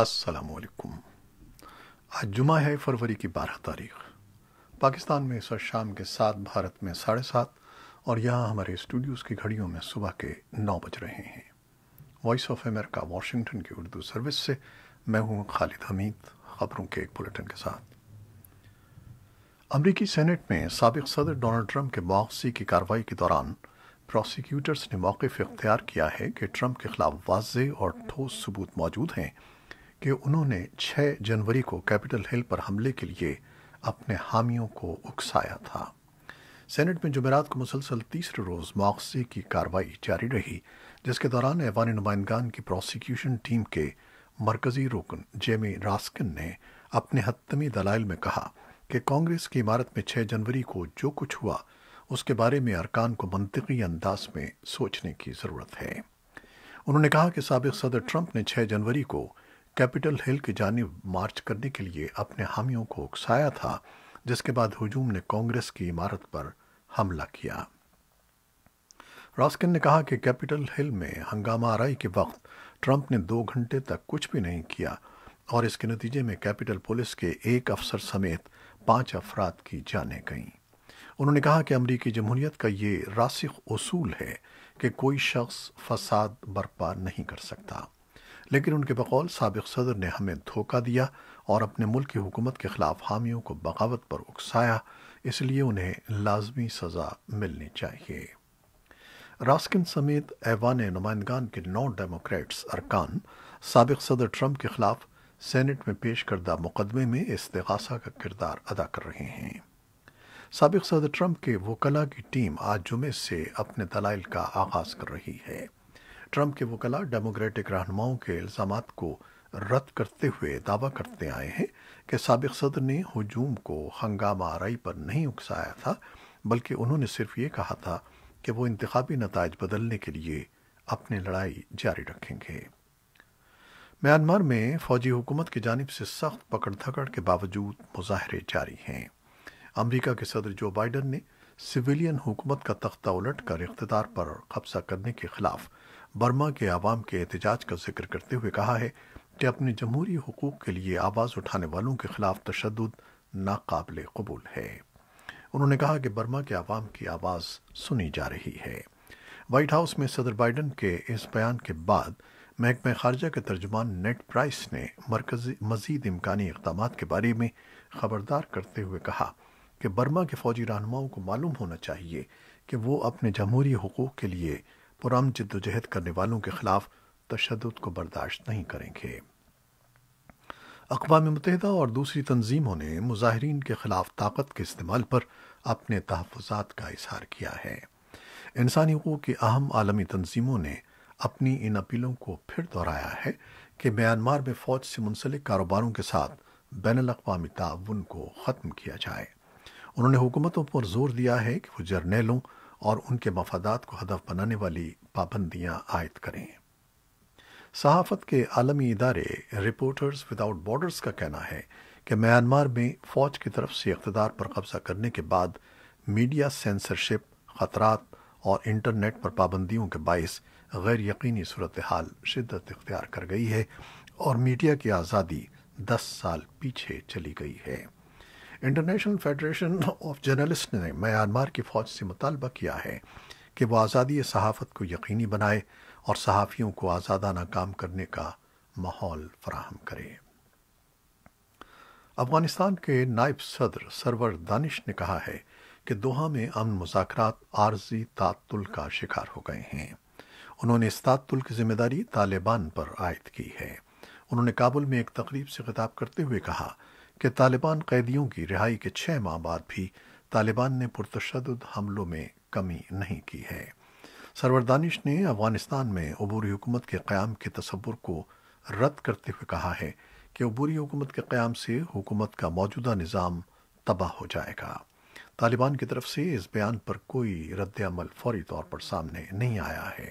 السلام علیکم آج جمعہ ہے فروری کی بارہ تاریخ پاکستان میں سر شام کے ساتھ بھارت میں ساڑھے سات اور یہاں ہمارے اسٹوڈیوز کی گھڑیوں میں صبح کے نو بج رہے ہیں وائس آف امریکہ واشنگٹن کی اردو سروس سے میں ہوں خالد حمید خبروں کے ایک بلٹن کے ساتھ امریکی سینٹ میں سابق صدر ڈونلڈ ٹرمپ کے باغسی کی کارروائی کے دوران پروسیکیوٹرز نے موقف اختیار کیا ہے کہ ٹرمپ کے خلاف واضح اور ٹھوس ثبوت موجود ہیں کہ انہوں نے 6 جنوری کو کیپٹل ہل پر حملے کے لیے اپنے حامیوں کو اکسایا تھا سینٹ میں جمعرات کو مسلسل تیسرے روز مواخذے کی کارروائی جاری رہی جس کے دوران ایوان نمائندگان کی پروسیکیوشن ٹیم کے مرکزی رکن جیمی راسکن نے اپنے حتمی دلائل میں کہا کہ کانگریس کی عمارت میں 6 جنوری کو جو کچھ ہوا اس کے بارے میں ارکان کو منطقی انداز میں سوچنے کی ضرورت ہے انہوں نے کہا کہ سابق صدر ٹرمپ نے 6 جنوری کو کیپٹل ہل کی جانب مارچ کرنے کے لیے اپنے حامیوں کو اکسایا تھا جس کے بعد ہجوم نے کانگریس کی عمارت پر حملہ کیا راسکن نے کہا کہ کیپٹل ہل میں ہنگامہ آرائی کے وقت ٹرمپ نے دو گھنٹے تک کچھ بھی نہیں کیا اور اس کے نتیجے میں کیپٹل پولیس کے ایک افسر سمیت پانچ افراد کی جانیں گئیں انہوں نے کہا کہ امریکی جمہوریت کا یہ راسخ اصول ہے کہ کوئی شخص فساد برپا نہیں کر سکتا لیکن ان کے بقول سابق صدر نے ہمیں دھوکہ دیا اور اپنے ملک کی حکومت کے خلاف حامیوں کو بغاوت پر اکسایا اس لیے انہیں لازمی سزا ملنی چاہیے راسکن سمیت ایوان نمائندگان کے نو ڈیموکریٹس ارکان سابق صدر ٹرمپ کے خلاف سینٹ میں پیش کردہ مقدمے میں استغاثہ کا کردار ادا کر رہے ہیں سابق صدر ٹرمپ کے وکلا کی ٹیم آج جمعے سے اپنے دلائل کا آغاز کر رہی ہے ٹرمپ کے وکلا ڈیموکریٹک رہنماؤں کے الزامات کو رد کرتے ہوئے دعویٰ کرتے آئے ہیں کہ سابق صدر نے ہجوم کو ہنگامہ آرائی پر نہیں اکسایا تھا بلکہ انہوں نے صرف یہ کہا تھا کہ وہ انتخابی نتائج بدلنے کے لیے اپنی لڑائی جاری رکھیں گے میانمار میں فوجی حکومت کی جانب سے سخت پکڑ دھکڑ کے باوجود مظاہرے جاری ہیں امریکہ کے صدر جو بائیڈن نے سویلین حکومت کا تختہ الٹ کر اقتدار پر قبضہ کرنے کے خلاف برما کے عوام کے احتجاج کا ذکر کرتے ہوئے کہا ہے کہ اپنے جمہوری حقوق کے لیے آواز اٹھانے والوں کے خلاف تشدد ناقابل قبول ہے انہوں نے کہا کہ برما کے عوام کی آواز سنی جا رہی ہے وائٹ ہاؤس میں صدر بائیڈن کے اس بیان کے بعد محکمہ خارجہ کے ترجمان نیٹ پرائس نے مزید امکانی اقدامات کے بارے میں خبردار کرتے ہوئے کہا کہ برما کے فوجی رہنماؤں کو معلوم ہونا چاہیے کہ وہ اپنے جمہوری حقوق کے لیے پرام جد و جہد کرنے والوں کے خلاف تشدد کو برداشت نہیں کریں گے اقوام متحدہ اور دوسری تنظیموں نے مظاہرین کے خلاف طاقت کے استعمال پر اپنے تحفظات کا اظہار کیا ہے انسانی حقوق کی اہم عالمی تنظیموں نے اپنی ان اپیلوں کو پھر دہرایا ہے کہ میانمار میں فوج سے منسلک کاروباروں کے ساتھ بین الاقوامی تعاون کو ختم کیا جائے انہوں نے حکومتوں پر زور دیا ہے کہ وہ جرنیلوں اور ان کے مفادات کو ہدف بنانے والی پابندیاں عائد کریں صحافت کے عالمی ادارے رپورٹرز وداؤٹ بارڈرز کا کہنا ہے کہ میانمار میں فوج کی طرف سے اقتدار پر قبضہ کرنے کے بعد میڈیا سینسرشپ خطرات اور انٹرنیٹ پر پابندیوں کے باعث غیر یقینی صورتحال شدت اختیار کر گئی ہے اور میڈیا کی آزادی دس سال پیچھے چلی گئی ہے انٹرنیشنل فیڈریشن آف جرنلسٹ نے میانمار کی فوج سے مطالبہ کیا ہے کہ وہ آزادی صحافت کو یقینی بنائے اور صحافیوں کو آزادانہ کام کرنے کا ماحول فراہم کرے افغانستان کے نائب صدر سرور دانش نے کہا ہے کہ دوحہ میں امن مذاکرات عارضی تعطل کا شکار ہو گئے ہیں انہوں نے اس تعطل کی ذمہ داری طالبان پر عائد کی ہے انہوں نے کابل میں ایک تقریب سے خطاب کرتے ہوئے کہا کہ طالبان قیدیوں کی رہائی کے چھ ماہ بعد بھی طالبان نے پرتشدد حملوں میں کمی نہیں کی ہے سرور دانش نے افغانستان میں عبوری حکومت کے قیام کے تصور کو رد کرتے ہوئے کہا ہے کہ عبوری حکومت کے قیام سے حکومت کا موجودہ نظام تباہ ہو جائے گا طالبان کی طرف سے اس بیان پر کوئی رد عمل فوری طور پر سامنے نہیں آیا ہے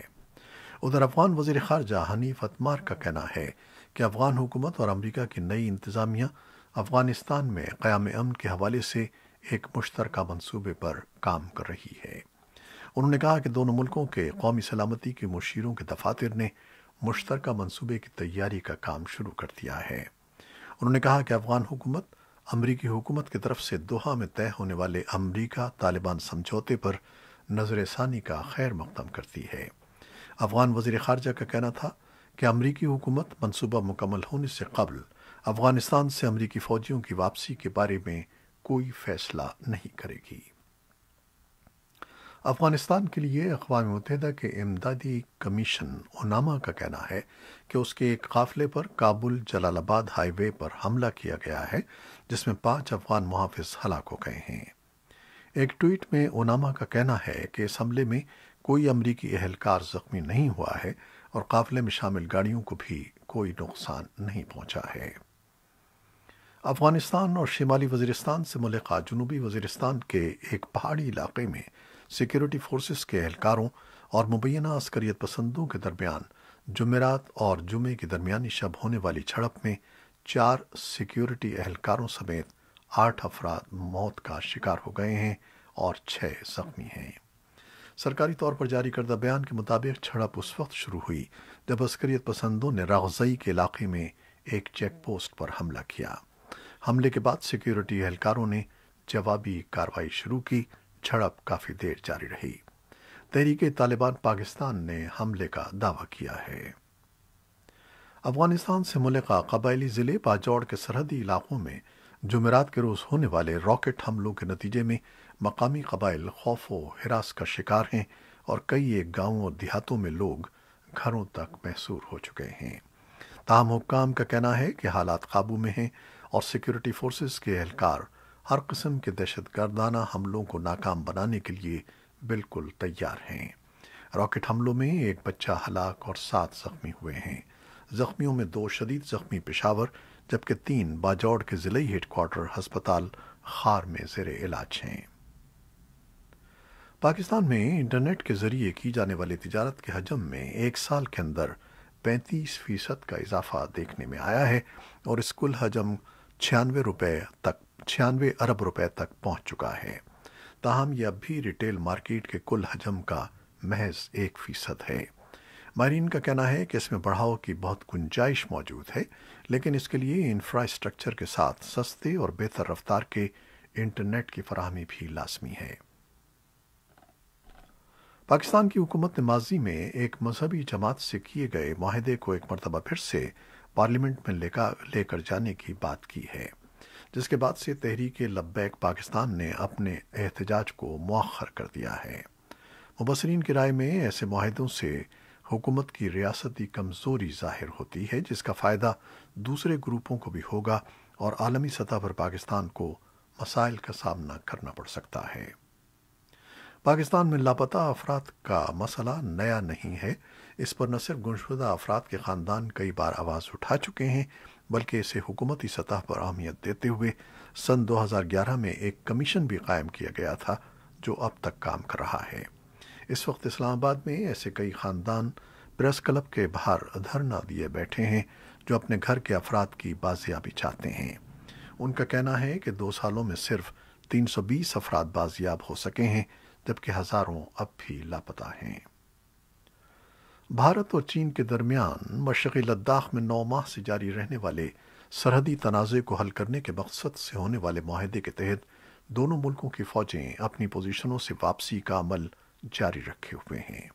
ادھر افغان وزیر خارجہ حنیف اتمار کا کہنا ہے کہ افغان حکومت اور امریکہ کی نئی انتظامیہ افغانستان میں قیام امن کے حوالے سے ایک مشترکہ منصوبے پر کام کر رہی ہے انہوں نے کہا کہ دونوں ملکوں کے قومی سلامتی کے مشیروں کے دفاتر نے مشترکہ منصوبے کی تیاری کا کام شروع کر دیا ہے انہوں نے کہا کہ افغان حکومت امریکی حکومت کی طرف سے دوحہ میں طے ہونے والے امریکہ طالبان سمجھوتے پر نظر ثانی کا خیر مقدم کرتی ہے افغان وزیر خارجہ کا کہنا تھا کہ امریکی حکومت منصوبہ مکمل ہونے سے قبل افغانستان سے امریکی فوجیوں کی واپسی کے بارے میں کوئی فیصلہ نہیں کرے گی افغانستان کے لیے اقوام متحدہ کے امدادی کمیشن اوناما کا کہنا ہے کہ اس کے ایک قافلے پر کابل جلال آباد ہائی وے پر حملہ کیا گیا ہے جس میں پانچ افغان محافظ ہلاک ہو گئے ہیں ایک ٹویٹ میں اوناما کا کہنا ہے کہ اس حملے میں کوئی امریکی اہلکار زخمی نہیں ہوا ہے اور قافلے میں شامل گاڑیوں کو بھی کوئی نقصان نہیں پہنچا ہے افغانستان اور شمالی وزیرستان سے ملحقہ جنوبی وزیرستان کے ایک پہاڑی علاقے میں سیکیورٹی فورسز کے اہلکاروں اور مبینہ عسکریت پسندوں کے درمیان جمعرات اور جمعے کے درمیانی شب ہونے والی جھڑپ میں چار سیکیورٹی اہلکاروں سمیت آٹھ افراد موت کا شکار ہو گئے ہیں اور چھ زخمی ہیں سرکاری طور پر جاری کردہ بیان کے مطابق جھڑپ اس وقت شروع ہوئی جب عسکریت پسندوں نے راغزئی کے علاقے میں ایک چیک پوسٹ پر حملہ کیا حملے کے بعد سیکیورٹی اہلکاروں نے جوابی کاروائی شروع کی جھڑپ کافی دیر جاری رہی تحریک طالبان پاکستان نے حملے کا دعویٰ کیا ہے افغانستان سے ملکہ قبائلی ضلع باجوڑ کے سرحدی علاقوں میں جمعرات کے روز ہونے والے راکٹ حملوں کے نتیجے میں مقامی قبائل خوف و ہراس کا شکار ہیں اور کئی ایک گاؤں اور دیہاتوں میں لوگ گھروں تک محصور ہو چکے ہیں تاہم حکام کا کہنا ہے کہ حالات قابو میں ہیں اور سیکیورٹی فورسز کے اہلکار ہر قسم کے دہشت گردانہ حملوں کو ناکام بنانے کے لیے بالکل تیار ہیں راکٹ حملوں میں ایک بچہ ہلاک اور سات زخمی ہوئے ہیں زخمیوں میں دو شدید زخمی پشاور جبکہ تین باجوڑ کے ضلعی ہیڈ کوارٹر ہسپتال خار میں زیر علاج ہیں پاکستان میں انٹرنیٹ کے ذریعے کی جانے والی تجارت کے حجم میں ایک سال کے اندر پینتیس فیصد کا اضافہ دیکھنے میں آیا ہے اور اس کل حجم چھیانوے ارب روپے تک پہنچ چکا ہے تاہم یہ اب بھی ریٹیل مارکیٹ کے کل حجم کا محض ایک فیصد ہے ماہرین کا کہنا ہے کہ اس میں بڑھاؤ کی بہت گنجائش موجود ہے لیکن اس کے لیے انفراسٹرکچر کے ساتھ سستے اور بہتر رفتار کے انٹرنیٹ کی فراہمی بھی لازمی ہے پاکستان کی حکومت نے ماضی میں ایک مذہبی جماعت سے کیے گئے معاہدے کو ایک مرتبہ پھر سے پارلیمنٹ میں لے کر جانے کی بات کی ہے جس کے بعد سے تحریک لبیک پاکستان نے اپنے احتجاج کو مؤخر کر دیا ہے مبصرین کی رائے میں ایسے معاہدوں سے حکومت کی ریاستی کمزوری ظاہر ہوتی ہے جس کا فائدہ دوسرے گروپوں کو بھی ہوگا اور عالمی سطح پر پاکستان کو مسائل کا سامنا کرنا پڑ سکتا ہے پاکستان میں لاپتہ افراد کا مسئلہ نیا نہیں ہے اس پر نہ صرف گمشدہ افراد کے خاندان کئی بار آواز اٹھا چکے ہیں بلکہ اسے حکومتی سطح پر اہمیت دیتے ہوئے سن دو ہزار گیارہ میں ایک کمیشن بھی قائم کیا گیا تھا جو اب تک کام کر رہا ہے اس وقت اسلام آباد میں ایسے کئی خاندان پریس کلب کے باہر دھرنا دیے بیٹھے ہیں جو اپنے گھر کے افراد کی بازیابی چاہتے ہیں ان کا کہنا ہے کہ دو سالوں میں صرف تین سو بیس افراد بازیاب ہو سکے ہیں جبکہ ہزاروں اب بھی لاپتا ہیں بھارت اور چین کے درمیان مشرقی لداخ میں نو ماہ سے جاری رہنے والے سرحدی تنازع کو حل کرنے کے مقصد سے ہونے والے معاہدے کے تحت دونوں ملکوں کی فوجیں اپنی پوزیشنوں سے واپسی کا عمل جاری رکھے ہوئے ہیں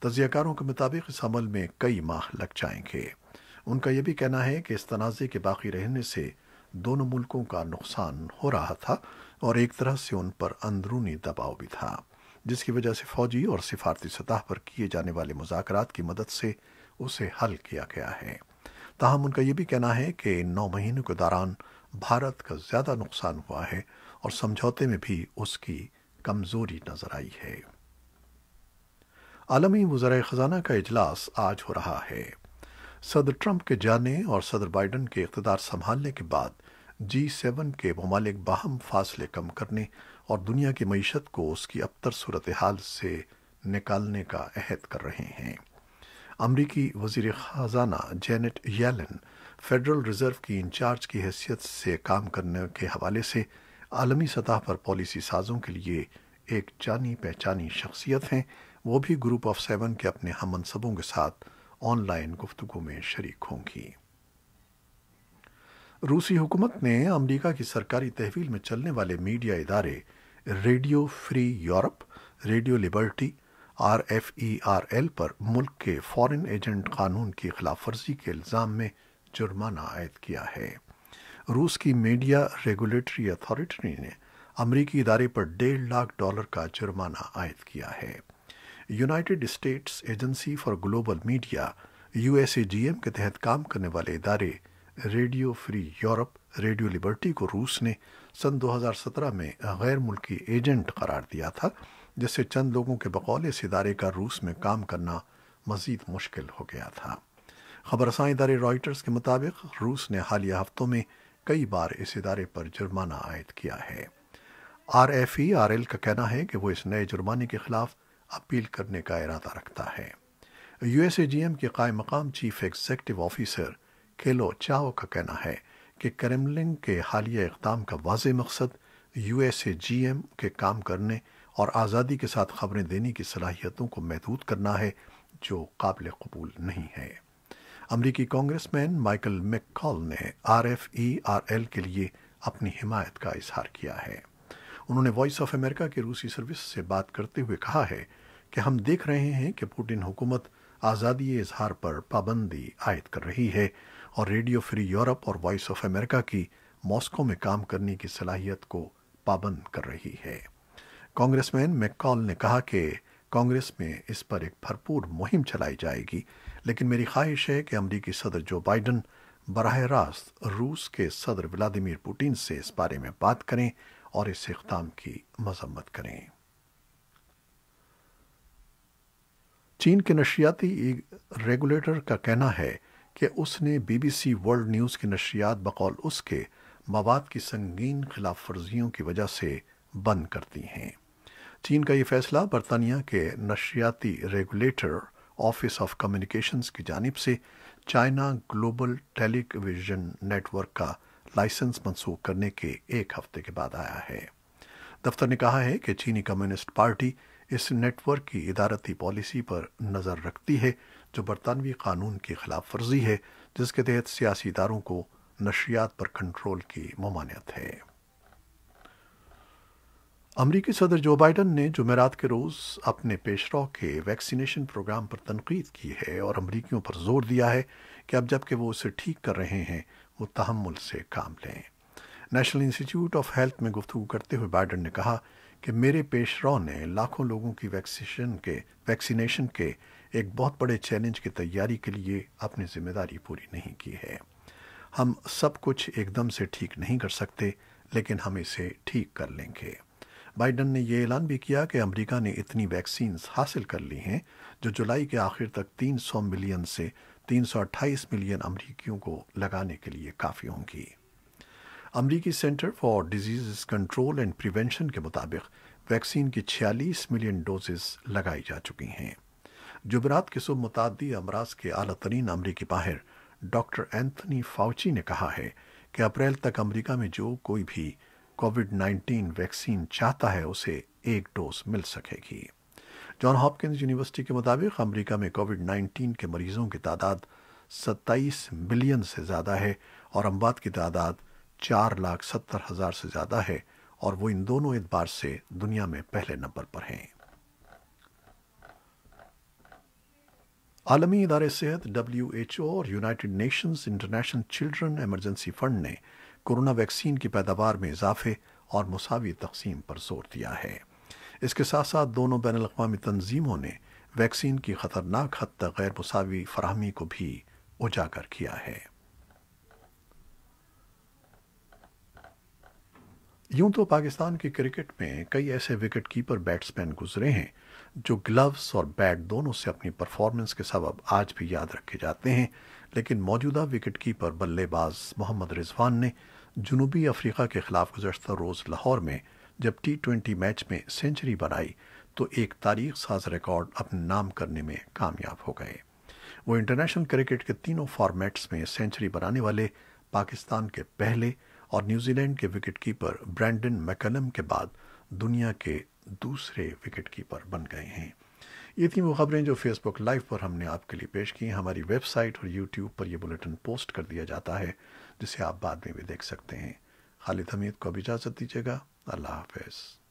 تجزیہ کاروں کے مطابق اس عمل میں کئی ماہ لگ جائیں گے ان کا یہ بھی کہنا ہے کہ اس تنازع کے باقی رہنے سے دونوں ملکوں کا نقصان ہو رہا تھا اور ایک طرح سے ان پر اندرونی دباؤ بھی تھا جس کی وجہ سے فوجی اور سفارتی سطح پر کیے جانے والے مذاکرات کی مدد سے اسے حل کیا گیا ہے تاہم ان کا یہ بھی کہنا ہے کہ ان نو مہینوں کے دوران بھارت کا زیادہ نقصان ہوا ہے اور سمجھوتے میں بھی اس کی کمزوری نظر آئی ہے عالمی وزرائے خزانہ کا اجلاس آج ہو رہا ہے صدر ٹرمپ کے جانے اور صدر بائیڈن کے اقتدار سنبھالنے کے بعد جی سیون کے ممالک باہم فاصلے کم کرنے اور دنیا کی معیشت کو اس کی ابتر صورتحال سے نکالنے کا عہد کر رہے ہیں امریکی وزیر خزانہ جینٹ یالن فیڈرل ریزرو کی انچارج کی حیثیت سے کام کرنے کے حوالے سے عالمی سطح پر پالیسی سازوں کے لیے ایک جانی پہچانی شخصیت ہیں وہ بھی گروپ آف سیون کے اپنے ہم منصبوں کے ساتھ آن لائن گفتگو میں شریک ہوں گی روسی حکومت نے امریکہ کی سرکاری تحویل میں چلنے والے میڈیا ادارے Radio Free Europe Radio Liberty R F E R L پر ملک کے فورن ایجنٹ قانون کی خلاف ورزی کے الزام میں جرمانہ عائد کیا ہے روس کی میڈیا ریگولیٹری اتھارٹی نے امریکی ادارے پر ڈیڑھ لاکھ ڈالر کا جرمانہ عائد کیا ہے United States Agency for Global Media U S A G M کے تحت کام کرنے والے ادارے Radio Free Europe Radio Liberty کو روس نے سن دو ہزار سترہ میں غیر ملکی ایجنٹ قرار دیا تھا جس سے چند لوگوں کے بقول اس ادارے کا روس میں کام کرنا مزید مشکل ہو گیا تھا خبر رساں ادارے رائٹرز کے مطابق روس نے حالیہ ہفتوں میں کئی بار اس ادارے پر جرمانہ عائد کیا ہے R F E R L کا کہنا ہے کہ وہ اس نئے جرمانے کے خلاف اپیل کرنے کا ارادہ رکھتا ہے U S A G M کے قائم مقام chief executive officer Kelu Chao کا کہنا ہے کہ کرملنگ کے حالیہ اقدام کا واضح مقصد U S A G M کے کام کرنے اور آزادی کے ساتھ خبریں دینے کی صلاحیتوں کو محدود کرنا ہے جو قابل قبول نہیں ہے امریکی congressman Michael McCaul نے R F E R L کے لیے اپنی حمایت کا اظہار کیا ہے انہوں نے وائس آف امریکہ کی روسی سروس سے بات کرتے ہوئے کہا ہے کہ ہم دیکھ رہے ہیں کہ پوٹن حکومت آزادی اظہار پر پابندی عائد کر رہی ہے اور ریڈیو فری یورپ اور وائس آف امریکہ کی ماسکو میں کام کرنے کی صلاحیت کو پابند کر رہی ہے کانگریس مین میکال نے کہا کہ کانگریس میں اس پر ایک بھرپور مہم چلائی جائے گی لیکن میری خواہش ہے کہ امریکی صدر جو بائیڈن براہ راست روس کے صدر ولادیمیر پوٹین سے اس بارے میں بات کریں اور اس اقدام کی مذمت کریں چین کے نشیاتی ریگولیٹر کا کہنا ہے کہ اس نے B B C World News کی نشریات بقول اس کے مواد کی سنگین خلاف ورزیوں کی وجہ سے بند کر دی ہیں چین کا یہ فیصلہ برطانیہ کے نشریاتی ریگولیٹر آفس آف کمیونکیشنز کی جانب سے China Global Television Network کا لائسنس منسوخ کرنے کے ایک ہفتے کے بعد آیا ہے دفتر نے کہا ہے کہ چینی کمیونسٹ پارٹی اس نیٹ ورک کی ادارتی پالیسی پر نظر رکھتی ہے جو برطانوی قانون کی خلاف ورزی ہے جس کے تحت سیاسی اداروں کو نشریات پر کنٹرول کی ممانعت ہے امریکی صدر جو بائیڈن نے جمعرات کے روز اپنے پیش رو کے ویکسینیشن پروگرام پر تنقید کی ہے اور امریکیوں پر زور دیا ہے کہ اب جبکہ وہ اسے ٹھیک کر رہے ہیں وہ تحمل سے کام لیں نیشنل انسٹیٹیوٹ آف ہیلتھ میں گفتگو کرتے ہوئے بائیڈن نے کہا کہ میرے پیش رو نے لاکھوں لوگوں کی ویکسینیشن کے ایک بہت بڑے چیلنج کی تیاری کے لیے اپنی ذمہ داری پوری نہیں کی ہے ہم سب کچھ ایک دم سے ٹھیک نہیں کر سکتے لیکن ہم اسے ٹھیک کر لیں گے بائیڈن نے یہ اعلان بھی کیا کہ امریکہ نے اتنی ویکسینز حاصل کر لی ہیں جو جولائی کے آخر تک تین سو ملین سے تین سو اٹھائیس ملین امریکیوں کو لگانے کے لیے کافی ہوں گی امریکی Center for Disease Control and Prevention کے مطابق ویکسین کی چھیالیس ملین ڈوزز لگائی جا چکی ہیں جبرات کے سب متعدی امراض کے اعلی ترین امریکی باہر ڈاکٹر اینتھنی فاؤچی نے کہا ہے کہ اپریل تک امریکہ میں جو کوئی بھی کووڈ نائنٹین ویکسین چاہتا ہے اسے ایک ڈوز مل سکے گی جان ہاپکنز یونیورسٹی کے مطابق امریکہ میں کووڈ نائنٹین کے مریضوں کی تعداد ستائیس ملین سے زیادہ ہے اور اموات کی تعداد چار لاکھ ستر ہزار سے زیادہ ہے اور وہ ان دونوں اعتبار سے دنیا میں پہلے نمبر پر ہیں عالمی ادارے صحت ڈبلیو ایچ او اور United Nations International Children Emergency Fund نے کورونا ویکسین کی پیداوار میں اضافے اور مساوی تقسیم پر زور دیا ہے اس کے ساتھ ساتھ دونوں بین الاقوامی تنظیموں نے ویکسین کی خطرناک حد تک غیر مساوی فراہمی کو بھی اجاگر کیا ہے یوں تو پاکستان کے کرکٹ میں کئی ایسے وکٹ کیپر بیٹسمین گزرے ہیں جو گلوز اور بیٹ دونوں سے اپنی پرفارمنس کے سبب آج بھی یاد رکھے جاتے ہیں لیکن موجودہ وکٹ کیپر بلے باز محمد رضوان نے جنوبی افریقہ کے خلاف گزشتہ روز لاہور میں جب ٹی ٹوینٹی میچ میں سینچری بنائی تو ایک تاریخ ساز ریکارڈ اپنے نام کرنے میں کامیاب ہو گئے وہ انٹرنیشنل کرکٹ کے تینوں فارمیٹس میں سینچری بنانے والے پاکستان کے پہلے اور نیوزی لینڈ کے وکٹ کیپر برینڈن میکنم کے بعد دنیا کے دوسرے وکٹ کیپر بن گئے ہیں یہ تھی وہ خبریں جو فیس بک لائیو پر ہم نے آپ کے لیے پیش کی ہیں ہماری ویب سائٹ اور یوٹیوب پر یہ بلیٹن پوسٹ کر دیا جاتا ہے جسے آپ بعد میں بھی دیکھ سکتے ہیں خالد حمید کو اب اجازت دیجیے گا اللہ حافظ